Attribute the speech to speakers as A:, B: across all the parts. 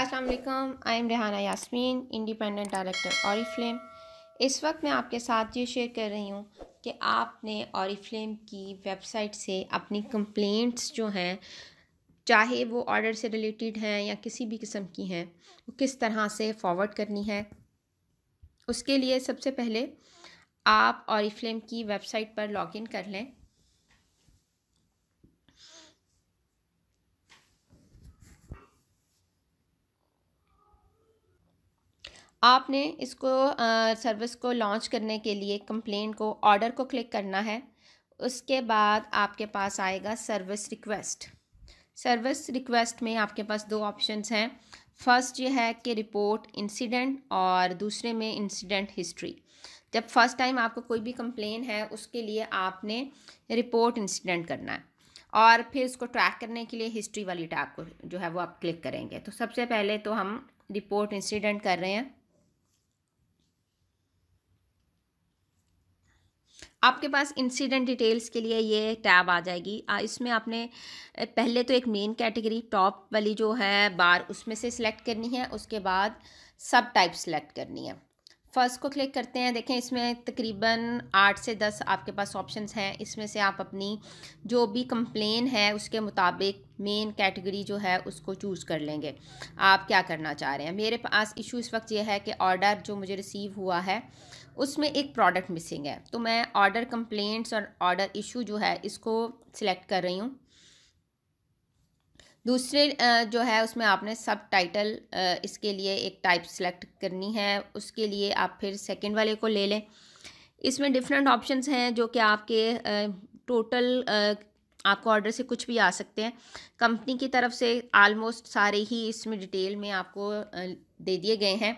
A: अस्सलाम वालेकुम I am Rehana Yasmin independent director Oriflame इस वक्त मैं आपके साथ ये शेयर कर रही हूँ कि आपने औरफ्लेम की वेबसाइट से अपनी कंप्लेंट्स जो हैं चाहे वो ऑर्डर से रिलेटेड हैं या किसी भी किस्म की हैं वो किस तरह से फॉरवर्ड करनी है उसके लिए सबसे पहले आप औरिफ्लेम की वेबसाइट पर लॉगिन कर लें आपने इसको सर्विस को लॉन्च करने के लिए कंप्लेन को ऑर्डर को क्लिक करना है उसके बाद आपके पास आएगा सर्विस रिक्वेस्ट सर्विस रिक्वेस्ट में आपके पास दो ऑप्शंस हैं फर्स्ट ये है कि रिपोर्ट इंसिडेंट और दूसरे में इंसिडेंट हिस्ट्री जब फर्स्ट टाइम आपको कोई भी कंप्लेन है उसके लिए आपने रिपोर्ट इंसिडेंट करना है और फिर इसको ट्रैक करने के लिए हिस्ट्री वाली टैब को जो है वो आप क्लिक करेंगे तो सबसे पहले तो हम रिपोर्ट इंसिडेंट कर रहे हैं आपके पास इंसिडेंट डिटेल्स के लिए ये टैब आ जाएगी इसमें आपने पहले तो एक मेन कैटेगरी टॉप वाली जो है बार उसमें से सिलेक्ट करनी है उसके बाद सब टाइप सेलेक्ट करनी है फर्स्ट को क्लिक करते हैं देखें इसमें तकरीबन आठ से दस आपके पास ऑप्शंस हैं इसमें से आप अपनी जो भी कंप्लेन है उसके मुताबिक मेन कैटेगरी जो है उसको चूज़ कर लेंगे आप क्या करना चाह रहे हैं मेरे पास इशू इस वक्त ये है कि ऑर्डर जो मुझे रिसीव हुआ है उसमें एक प्रोडक्ट मिसिंग है तो मैं ऑर्डर कंप्लेंट्स और ऑर्डर इशू जो है इसको सिलेक्ट कर रही हूँ दूसरे जो है उसमें आपने सब टाइटल इसके लिए एक टाइप सेलेक्ट करनी है उसके लिए आप फिर सेकंड वाले को ले लें इसमें डिफरेंट ऑप्शंस हैं जो कि आपके टोटल आपको ऑर्डर से कुछ भी आ सकते हैं कंपनी की तरफ से आलमोस्ट सारे ही इसमें डिटेल में आपको दे दिए गए हैं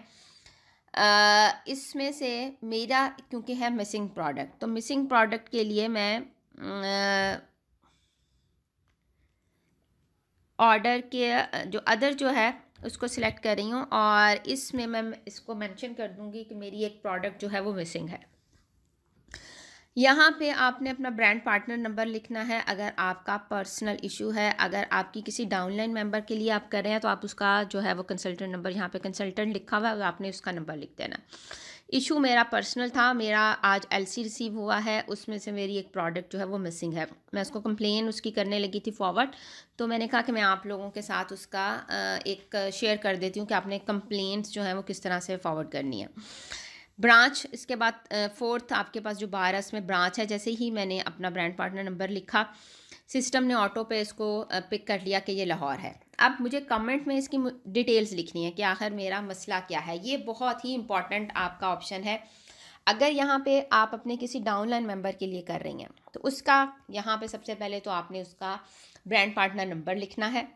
A: इसमें से मेरा क्योंकि है मिसिंग प्रोडक्ट तो मिसिंग प्रोडक्ट के लिए मैं ऑर्डर के जो अदर जो है उसको सिलेक्ट कर रही हूँ और इसमें मैं इसको मेंशन कर दूँगी कि मेरी एक प्रोडक्ट जो है वो मिसिंग है यहाँ पे आपने अपना ब्रांड पार्टनर नंबर लिखना है अगर आपका पर्सनल इशू है अगर आपकी किसी डाउनलाइन मेंबर के लिए आप कर रहे हैं तो आप उसका जो है वो कंसल्टेंट नंबर यहाँ पे कंसल्टेंट लिखा हुआ है आपने उसका नंबर लिख देना इशू मेरा पर्सनल था मेरा आज एलसी रिसीव हुआ है उसमें से मेरी एक प्रोडक्ट जो है वो मिसिंग है मैं उसको कंप्लेन उसकी करने लगी थी फॉरवर्ड तो मैंने कहा कि मैं आप लोगों के साथ उसका एक शेयर कर देती हूँ कि आपने कंप्लेंट्स जो है वो किस तरह से फॉरवर्ड करनी है ब्रांच इसके बाद फोर्थ आपके पास जो बारस में ब्रांच है जैसे ही मैंने अपना ब्रांड पार्टनर नंबर लिखा सिस्टम ने ऑटो पे इसको पिक कर लिया कि ये लाहौर है अब मुझे कमेंट में इसकी डिटेल्स लिखनी है कि आखिर मेरा मसला क्या है ये बहुत ही इम्पॉर्टेंट आपका ऑप्शन है अगर यहाँ पे आप अपने किसी डाउनलाइन मेंबर के लिए कर रही हैं तो उसका यहाँ पे सबसे पहले तो आपने उसका ब्रांड पार्टनर नंबर लिखना है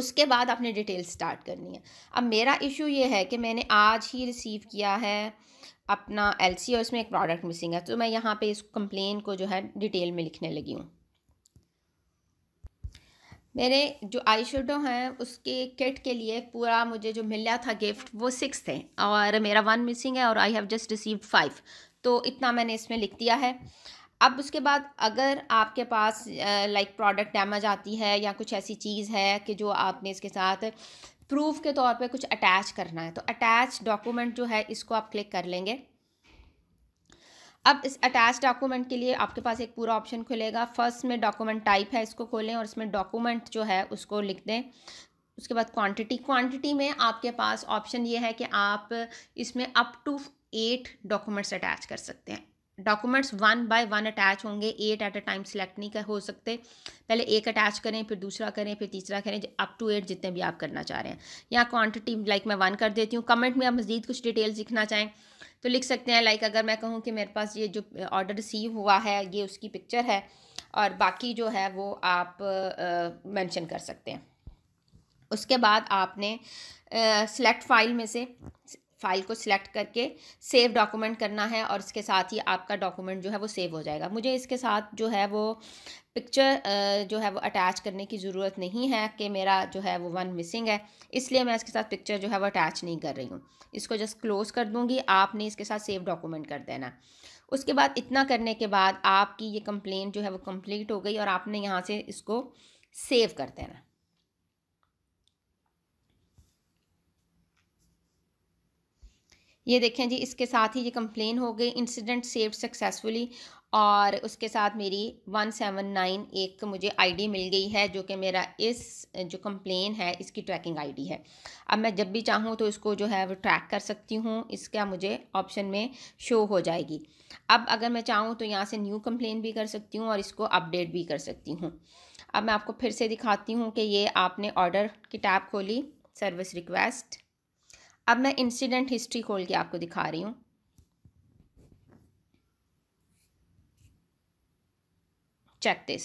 A: उसके बाद आपने डिटेल स्टार्ट करनी है अब मेरा इशू ये है कि मैंने आज ही रिसीव किया है अपना एल सी और उसमें एक प्रोडक्ट मिसिंग है तो मैं यहाँ पे इस कंप्लेन को जो है डिटेल में लिखने लगी हूँ मेरे जो आई शेडो हैं उसके किट के लिए पूरा मुझे जो मिला था गिफ्ट वो सिक्स थे और मेरा वन मिसिंग है और I have just received five तो इतना मैंने इसमें लिख दिया है अब उसके बाद अगर आपके पास लाइक प्रोडक्ट डैमेज आती है या कुछ ऐसी चीज़ है कि जो आपने इसके साथ प्रूफ के तौर पे कुछ अटैच करना है तो अटैच डॉक्यूमेंट जो है इसको आप क्लिक कर लेंगे अब इस अटैच डॉक्यूमेंट के लिए आपके पास एक पूरा ऑप्शन खुलेगा फर्स्ट में डॉक्यूमेंट टाइप है इसको खोलें और इसमें डॉक्यूमेंट जो है उसको लिख दें उसके बाद क्वांटिटी क्वांटिटी में आपके पास ऑप्शन ये है कि आप इसमें up to eight documents attach कर सकते हैं documents one by one attach होंगे at at a time select नहीं कर हो सकते पहले एक अटैच करें फिर दूसरा करें फिर तीसरा करें अप टू एट जितने भी आप करना चाह रहे हैं या क्वांटिटी लाइक मैं वन कर देती हूँ कमेंट में आप मज़ीद कुछ डिटेल्स लिखना चाहें तो लिख सकते हैं लाइक अगर मैं कहूँ कि मेरे पास ये जो ऑर्डर रिसीव हुआ है ये उसकी पिक्चर है और बाकी जो है वो आप मैंशन कर सकते हैं उसके बाद आपने सेलेक्ट फाइल में से फाइल को सिलेक्ट करके सेव डॉक्यूमेंट करना है और इसके साथ ही आपका डॉक्यूमेंट जो है वो सेव हो जाएगा मुझे इसके साथ जो है वो पिक्चर जो है वो अटैच करने की ज़रूरत नहीं है कि मेरा जो है वो वन मिसिंग है इसलिए मैं इसके साथ पिक्चर जो है वो अटैच नहीं कर रही हूँ इसको जस्ट क्लोज़ कर दूँगी आपने इसके साथ सेव डॉक्यूमेंट कर देना उसके बाद इतना करने के बाद आपकी ये कंप्लेंट जो है वो कंप्लीट हो गई और आपने यहाँ से इसको सेव कर देना ये देखें जी इसके साथ ही ये कंप्लेन हो गई इंसिडेंट सेव सक्सेसफुली और उसके साथ मेरी वन सेवन नाइन एक मुझे आईडी मिल गई है जो कि मेरा इस जो कंप्लेन है इसकी ट्रैकिंग आईडी है अब मैं जब भी चाहूँ तो इसको जो है वो ट्रैक कर सकती हूँ इसका मुझे ऑप्शन में शो हो जाएगी अब अगर मैं चाहूँ तो यहाँ से न्यू कंप्लेन भी कर सकती हूँ और इसको अपडेट भी कर सकती हूँ अब मैं आपको फिर से दिखाती हूँ कि ये आपने ऑर्डर की टैब खोली सर्विस रिक्वेस्ट अब मैं इंसिडेंट हिस्ट्री खोल के आपको दिखा रही हूँ चेक दिस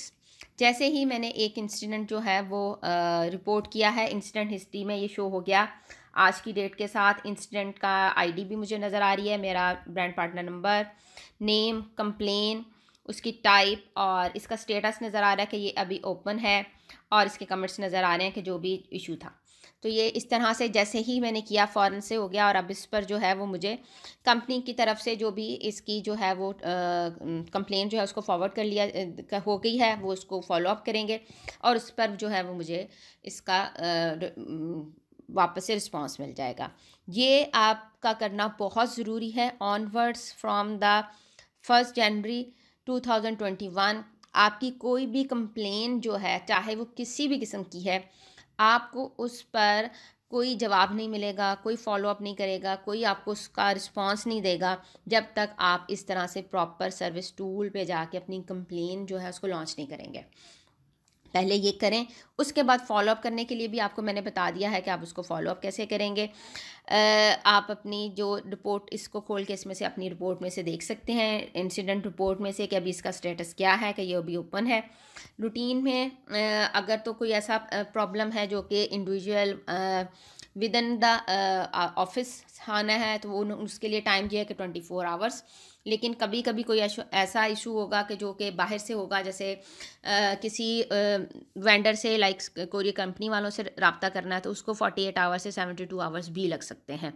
A: जैसे ही मैंने एक इंसिडेंट जो है वो रिपोर्ट किया है इंसिडेंट हिस्ट्री में ये शो हो गया आज की डेट के साथ इंसिडेंट का आईडी भी मुझे नज़र आ रही है मेरा brand partner number name complain उसकी टाइप और इसका स्टेटस नज़र आ रहा है कि ये अभी ओपन है और इसके कमेंट्स नज़र आ रहे हैं कि जो भी इशू था तो ये इस तरह से जैसे ही मैंने किया फ़ौरन से हो गया और अब इस पर जो है वो मुझे कंपनी की तरफ से जो भी इसकी जो है वो कंप्लेंट जो है उसको फॉरवर्ड कर लिया हो गई है वो उसको फॉलोअप करेंगे और उस पर जो है वो मुझे इसका वापस से रिस्पॉन्स मिल जाएगा ये आपका करना बहुत ज़रूरी है onwards from the first January to आपकी कोई भी कंप्लेन जो है चाहे वो किसी भी किस्म की है आपको उस पर कोई जवाब नहीं मिलेगा कोई फॉलोअप नहीं करेगा कोई आपको उसका रिस्पॉन्स नहीं देगा जब तक आप इस तरह से प्रॉपर सर्विस टूल पे जाके अपनी कंप्लेन जो है उसको लॉन्च नहीं करेंगे पहले ये करें उसके बाद फॉलोअप करने के लिए भी आपको मैंने बता दिया है कि आप उसको फॉलोअप कैसे करेंगे आप अपनी जो रिपोर्ट इसको खोल के इसमें से अपनी रिपोर्ट में से देख सकते हैं इंसिडेंट रिपोर्ट में से कि अभी इसका स्टेटस क्या है कि ये अभी ओपन है रूटीन में अगर तो कोई ऐसा प्रॉब्लम है जो कि individual within the office आना है तो वो उसके लिए टाइम दिया है कि ट्वेंटी फोर आवर्स लेकिन कभी कभी कोई ऐसा इशू होगा कि जो कि बाहर से होगा जैसे आ, किसी आ, वेंडर से लाइक कोरियर कंपनी वालों से रबता करना है तो उसको फोर्टी एट आवर्स से सेवेंटी टू आवर्स भी लग सकते हैं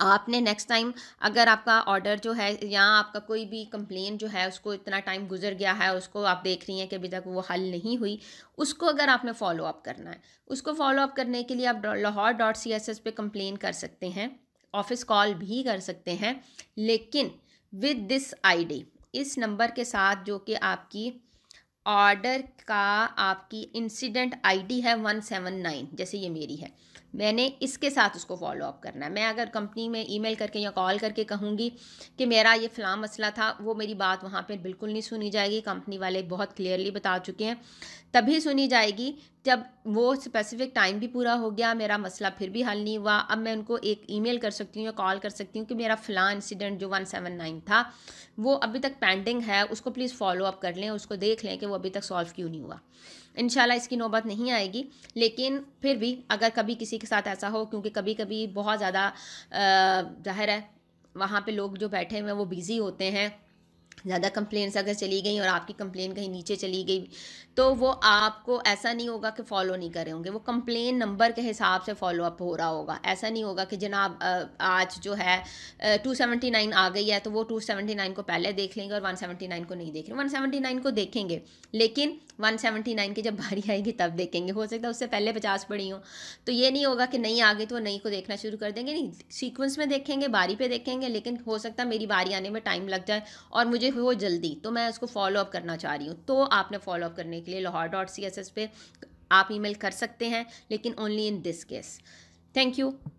A: आपने नेक्स्ट टाइम अगर आपका ऑर्डर जो है या आपका कोई भी कंप्लेन जो है उसको इतना टाइम गुजर गया है उसको आप देख रही हैं कि अभी तक वो हल नहीं हुई उसको अगर आपने फॉलो अप करना है उसको फॉलो अप करने के लिए आप Lahore dot C S S पे कंप्लेन कर सकते हैं ऑफिस कॉल भी कर सकते हैं लेकिन विद दिस आईडी इस नंबर के साथ जो कि आपकी ऑर्डर का आपकी इंसिडेंट आईडी है वन सेवन नाइन जैसे ये मेरी है मैंने इसके साथ उसको फॉलो अप करना है मैं अगर कंपनी में ईमेल करके या कॉल करके कहूँगी कि मेरा ये फ़लाँ मसला था वो मेरी बात वहाँ पर बिल्कुल नहीं सुनी जाएगी कंपनी वाले बहुत क्लियरली बता चुके हैं तभी सुनी जाएगी जब वो स्पेसिफिक टाइम भी पूरा हो गया मेरा मसला फिर भी हल नहीं हुआ अब मैं उनको एक ईमेल कर सकती हूँ या कॉल कर सकती हूँ कि मेरा फ़लाँ इंसिडेंट जो वन सेवन नाइन था वो अभी तक पेंडिंग है उसको प्लीज़ फॉलो अप कर लें उसको देख लें कि वो अभी तक सॉल्व क्यों नहीं हुआ इन इसकी नौबत नहीं आएगी लेकिन फिर भी अगर कभी किसी के साथ ऐसा हो क्योंकि कभी कभी बहुत ज़्यादा जाहिर है वहाँ पे लोग जो बैठे हुए हैं वो बिज़ी होते हैं ज़्यादा कंप्लेंट्स अगर चली गई और आपकी कंप्लेन कहीं नीचे चली गई तो वो आपको ऐसा नहीं होगा कि फॉलो नहीं करें होंगे वो कंप्लेन नंबर के हिसाब से फॉलो अप हो रहा होगा ऐसा नहीं होगा कि जनाब आज जो है 279 आ गई है तो वो 279 को पहले देख लेंगे और 179 को नहीं देख लेंगे 179 को देखेंगे लेकिन 179 की जब बारी आएगी तब देखेंगे हो सकता है उससे पहले पचास पड़ी हो तो ये नहीं होगा कि नहीं आ गई तो वो नहीं को देखना शुरू कर देंगे नहीं सीक्वेंस में देखेंगे बारी पे देखेंगे लेकिन हो सकता है मेरी बारी आने में टाइम लग जाए और मुझे मुझे हो जल्दी तो मैं उसको फॉलो अप करना चाह रही हूँ तो आपने फॉलो अप करने के लिए Lahore dot C S S पे आप ईमेल कर सकते हैं लेकिन only in this case thank you